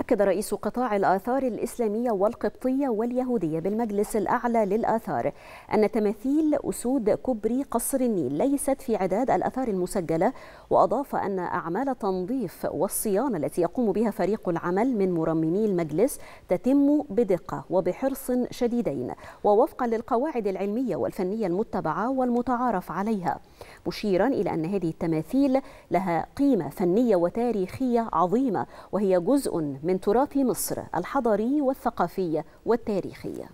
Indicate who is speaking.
Speaker 1: أكد رئيس قطاع الآثار الإسلامية والقبطية واليهودية بالمجلس الأعلى للآثار أن تماثيل أسود كبري قصر النيل ليست في عداد الآثار المسجلة وأضاف أن أعمال التنظيف والصيانة التي يقوم بها فريق العمل من مرممي المجلس تتم بدقة وبحرص شديدين ووفقا للقواعد العلمية والفنية المتبعة والمتعارف عليها مشيرا إلى أن هذه التماثيل لها قيمة فنية وتاريخية عظيمة وهي جزء من تراث مصر الحضري والثقافي والتاريخي